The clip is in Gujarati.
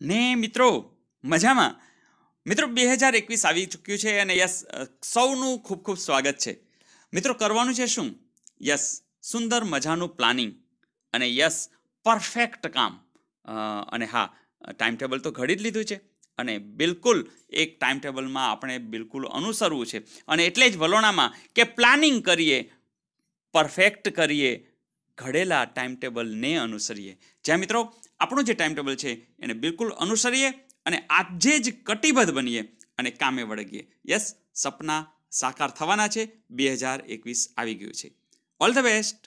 ને મિત્રો મજામાં મિત્રો બે હજાર એકવીસ આવી ચૂક્યું છે અને યસ સૌનું ખૂબ ખૂબ સ્વાગત છે મિત્રો કરવાનું છે શું યસ સુંદર મજાનું પ્લાનિંગ અને યસ પરફેક્ટ કામ અને હા ટાઈમ ટેબલ તો ઘડી જ લીધું છે અને બિલકુલ એક ટાઈમ ટેબલમાં આપણે બિલકુલ અનુસરવું છે અને એટલે જ વલોણામાં કે પ્લાનિંગ કરીએ પરફેક્ટ કરીએ ઘડેલા ટાઈમ ટેબલને અનુસરીએ જ્યાં મિત્રો આપણું જે ટાઈમ ટેબલ છે એને બિલકુલ અનુસરીએ અને આજે જ કટિબદ્ધ બનીએ અને કામે વળગીએ યસ સપના સાકાર થવાના છે બે હજાર એકવીસ આવી ગયું છે ઓલ ધ બેસ્ટ